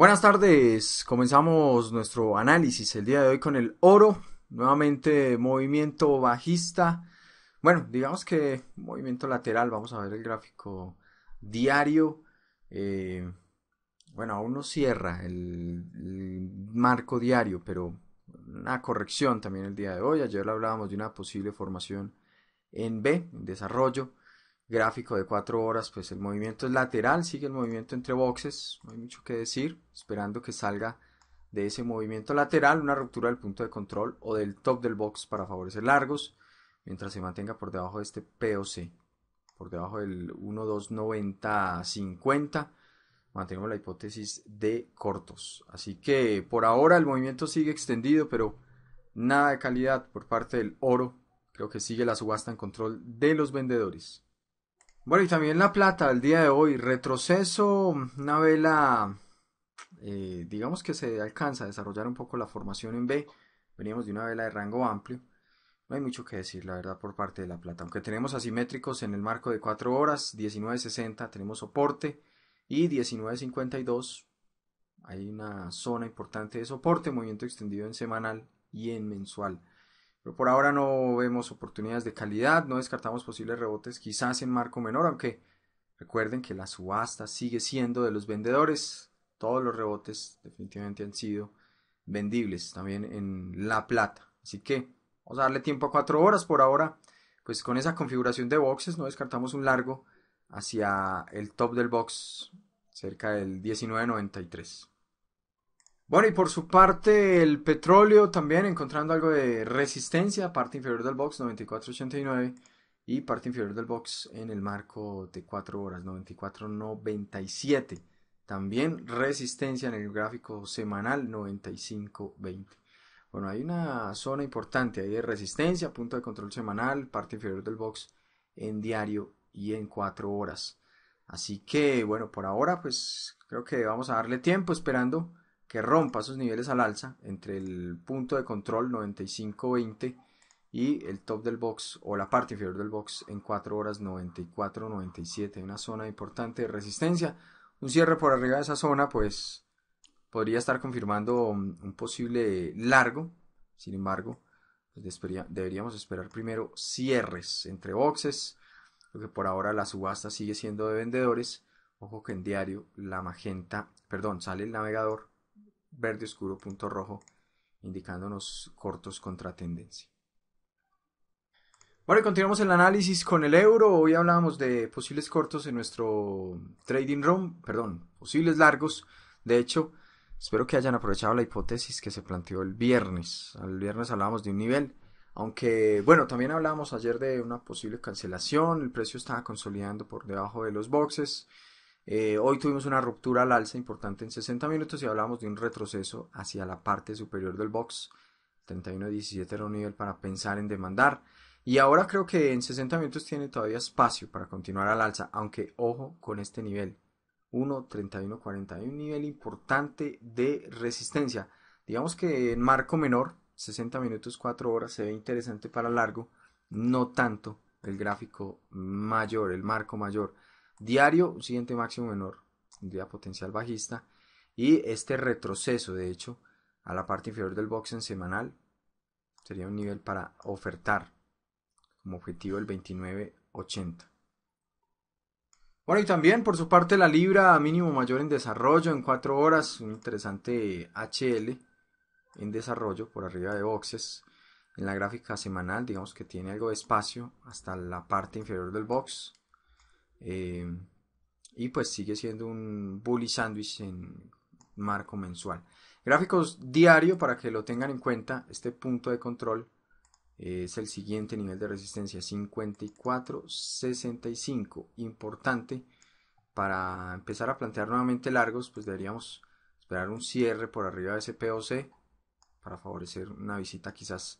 Buenas tardes, comenzamos nuestro análisis el día de hoy con el oro, nuevamente movimiento bajista, bueno, digamos que movimiento lateral, vamos a ver el gráfico diario, eh, bueno, aún no cierra el, el, marco diario, pero una corrección también el día de hoy, ayer hablábamos de una posible formación en B, en desarrollo, gráfico de 4 horas, pues el movimiento es lateral, sigue el movimiento entre boxes, no hay mucho que decir, esperando que salga de ese movimiento lateral una ruptura del punto de control o del top del box para favorecer largos, mientras se mantenga por debajo de este POC, por debajo del 1.290.50, mantenemos la hipótesis de cortos. Así que por ahora el movimiento sigue extendido, pero nada de calidad por parte del oro. Creo que sigue la subasta en control de los vendedores. Bueno, y también La Plata, el día de hoy, retroceso, una vela, eh, digamos que se alcanza a desarrollar un poco la formación en B, veníamos de una vela de rango amplio, no hay mucho que decir, la verdad, por parte de La Plata, aunque tenemos asimétricos en el marco de 4 horas, 19.60, tenemos soporte y 19.52, hay una zona importante de soporte, movimiento extendido en semanal y en mensual. Pero por ahora no vemos oportunidades de calidad, no descartamos posibles rebotes quizás en marco menor, aunque recuerden que la subasta sigue siendo de los vendedores. Todos los rebotes definitivamente han sido vendibles también en La Plata. Así que vamos a darle tiempo a cuatro horas por ahora. Pues con esa configuración de boxes no descartamos un largo hacia el top del box cerca del 1993. Bueno, y por su parte el petróleo también encontrando algo de resistencia, parte inferior del box 94.89 y parte inferior del box en el marco de 4 horas 94.97. También resistencia en el gráfico semanal 95.20. Bueno, hay una zona importante ahí de resistencia, punto de control semanal, parte inferior del box en diario y en 4 horas. Así que bueno, por ahora pues creo que vamos a darle tiempo esperando que rompa esos niveles al alza entre el punto de control 95.20 y el top del box o la parte inferior del box en 4 horas 94.97, una zona importante de resistencia. Un cierre por arriba de esa zona pues podría estar confirmando un posible largo, sin embargo pues, deberíamos esperar primero cierres entre boxes, lo que por ahora la subasta sigue siendo de vendedores. Ojo que en diario la magenta, perdón, sale el navegador verde oscuro, punto rojo, indicándonos cortos contra tendencia. Bueno, y continuamos el análisis con el euro. Hoy hablábamos de posibles cortos en nuestro trading room, perdón, posibles largos. De hecho, espero que hayan aprovechado la hipótesis que se planteó el viernes. El viernes hablábamos de un nivel, aunque bueno, también hablábamos ayer de una posible cancelación. El precio estaba consolidando por debajo de los boxes. Eh, hoy tuvimos una ruptura al alza importante en 60 minutos y hablamos de un retroceso hacia la parte superior del box. 31.17 era un nivel para pensar en demandar. Y ahora creo que en 60 minutos tiene todavía espacio para continuar al alza, aunque ojo con este nivel. 1.31.40, un nivel importante de resistencia. Digamos que en marco menor, 60 minutos, 4 horas, se ve interesante para largo, no tanto el gráfico mayor, el marco mayor. Diario, un siguiente máximo menor, un día potencial bajista. Y este retroceso, de hecho, a la parte inferior del box en semanal sería un nivel para ofertar como objetivo el 29.80. Bueno, y también por su parte la libra mínimo mayor en desarrollo en 4 horas, un interesante HL en desarrollo por arriba de boxes. En la gráfica semanal, digamos que tiene algo de espacio hasta la parte inferior del box. Em, y pues sigue siendo un bully sandwich en marco mensual. Gráficos diario para que lo tengan en cuenta. Este punto de control eh, es el siguiente nivel de resistencia 54-65. Importante para empezar a plantear nuevamente largos, pues deberíamos esperar un cierre por arriba de ese POC para favorecer una visita quizás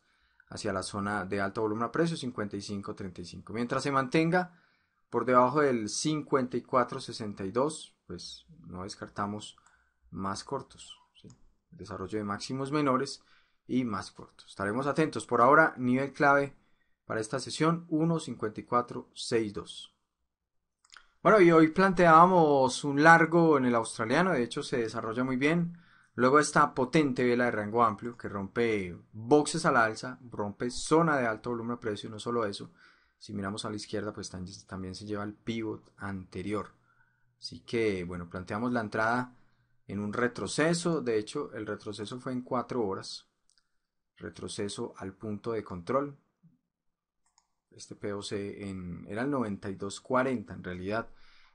hacia la zona de alto volumen a precio 55-35. Mientras se mantenga por debajo del 5462, pues no descartamos más cortos. Desarrollo de máximos menores y más cortos. Estaremos atentos. Por ahora, nivel clave para esta sesión 1.5462. Bueno, y hoy planteábamos un largo en el australiano, de hecho se desarrolla muy bien. Luego esta potente vela de rango amplio que rompe boxes a la alza, rompe zona de alto volumen de precio, no solo eso, si miramos a la izquierda, pues también se lleva el pivot anterior. Así que, bueno, planteamos la entrada en un retroceso. De hecho, el retroceso fue en 4 horas. Retroceso al punto de control. Este POC en, era el 92.40 en realidad,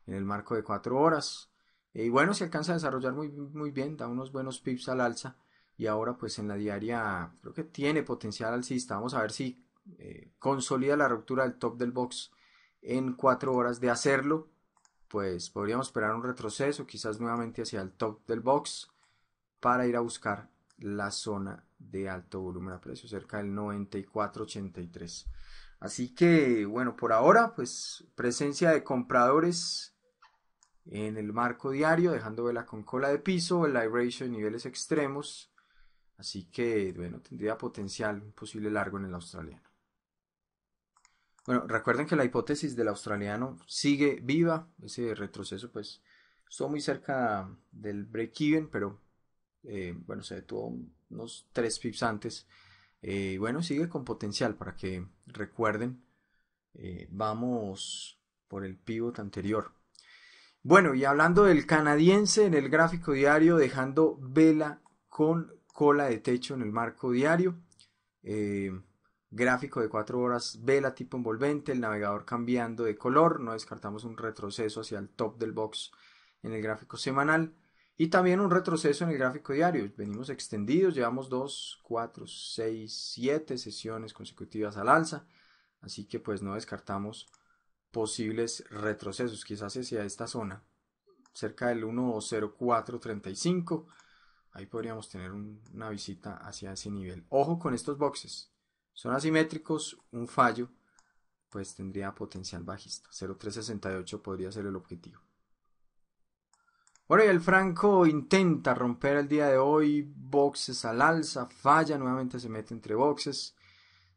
en el marco de 4 horas. Y bueno, se alcanza a desarrollar muy, muy bien, da unos buenos pips al alza. Y ahora pues en la diaria creo que tiene potencial alcista. Vamos a ver si eh, consolida la ruptura del top del box en cuatro horas de hacerlo, pues podríamos esperar un retroceso, quizás nuevamente hacia el top del box, para ir a buscar la zona de alto volumen a precio, cerca del 94.83. Así que, bueno, por ahora, pues presencia de compradores en el marco diario, dejando vela con cola de piso, el live ratio de niveles extremos. Así que, bueno, tendría potencial un posible largo en el australiano. Bueno, recuerden que la hipótesis del australiano sigue viva, ese retroceso pues estuvo muy cerca del break-even, pero eh, bueno, se detuvo unos tres pips antes. Eh, bueno, sigue con potencial para que recuerden, eh, vamos por el pivot anterior. Bueno, y hablando del canadiense en el gráfico diario, dejando vela con cola de techo en el marco diario. Eh, gráfico de 4 horas, vela tipo envolvente, el navegador cambiando de color, no descartamos un retroceso hacia el top del box en el gráfico semanal y también un retroceso en el gráfico diario. Venimos extendidos, llevamos 2, 4, 6, 7 sesiones consecutivas al alza, así que pues no descartamos posibles retrocesos, quizás hacia esta zona, cerca del 1.0435. Ahí podríamos tener una visita hacia ese nivel. Ojo con estos boxes son asimétricos, un fallo pues tendría potencial bajista. 0,368 podría ser el objetivo. Bueno, el Franco intenta romper el día de hoy, boxes al alza, falla, nuevamente se mete entre boxes.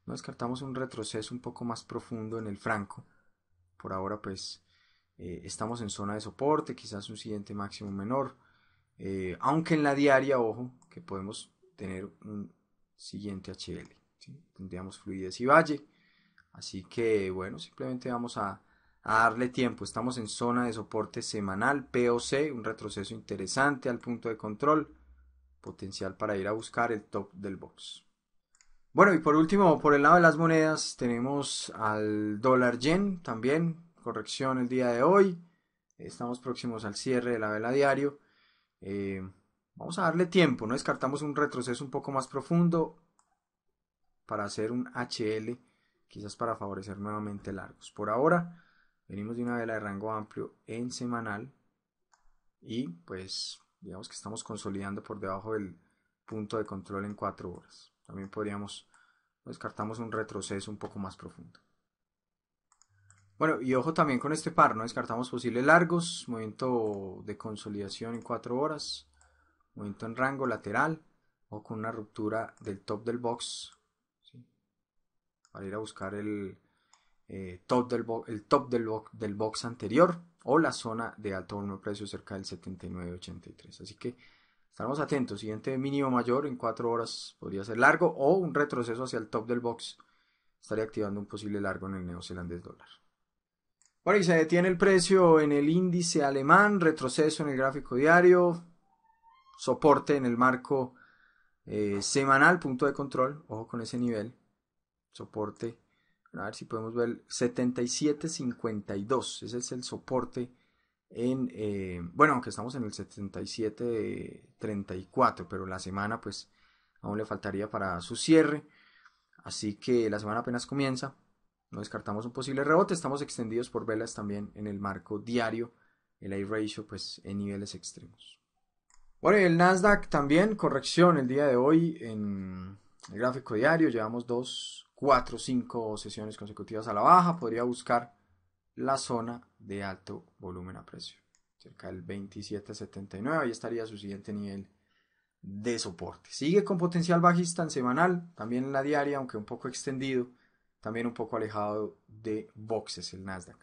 No descartamos un retroceso un poco más profundo en el Franco. Por ahora pues eh, estamos en zona de soporte, quizás un siguiente máximo menor. Eh, aunque en la diaria, ojo, que podemos tener un siguiente HL tendríamos fluidez y valle. Así que bueno, simplemente vamos a, darle tiempo. Estamos en zona de soporte semanal, POC, un retroceso interesante al punto de control, potencial para ir a buscar el top del box. Bueno, y por último, por el lado de las monedas, tenemos al dólar yen también, corrección el día de hoy. Estamos próximos al cierre de la vela diario. Eh, vamos a darle tiempo, no descartamos un retroceso un poco más profundo para hacer un HL, quizás para favorecer nuevamente largos. Por ahora, venimos de una vela de rango amplio en semanal y pues digamos que estamos consolidando por debajo del punto de control en 4 horas. También podríamos, pues, descartamos un retroceso un poco más profundo. Bueno, y ojo también con este par, no descartamos posibles largos, movimiento de consolidación en 4 horas, movimiento en rango lateral o con una ruptura del top del box para ir a buscar el, eh, top, del, top del, box anterior o la zona de alto volumen de precio cerca del 79.83. Así que estaremos atentos. Siguiente mínimo mayor en 4 horas podría ser largo o un retroceso hacia el top del box. Estaría activando un posible largo en el neozelandés dólar. Bueno, y se detiene el precio en el índice alemán, retroceso en el gráfico diario, soporte en el marco eh, semanal, punto de control, ojo con ese nivel, soporte. A ver si podemos ver 7752. Ese es el soporte en... Eh, bueno, aunque estamos en el 7734, pero la semana pues aún le faltaría para su cierre. Así que la semana apenas comienza. No descartamos un posible rebote. Estamos extendidos por velas también en el marco diario. El I-ratio pues en niveles extremos. Bueno, y el Nasdaq también, corrección el día de hoy en el gráfico diario. Llevamos dos cuatro o cinco sesiones consecutivas a la baja, podría buscar la zona de alto volumen a precio, cerca del 27.79, ahí estaría su siguiente nivel de soporte. Sigue con potencial bajista en semanal, también en la diaria, aunque un poco extendido, también un poco alejado de boxes el Nasdaq.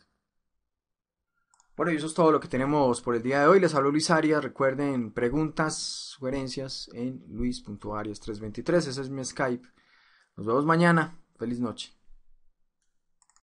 Bueno, y eso es todo lo que tenemos por el día de hoy. Les hablo Luis Arias. Recuerden preguntas, sugerencias en luis.arias323. Ese es mi Skype. Nos vemos mañana. Feliz noite.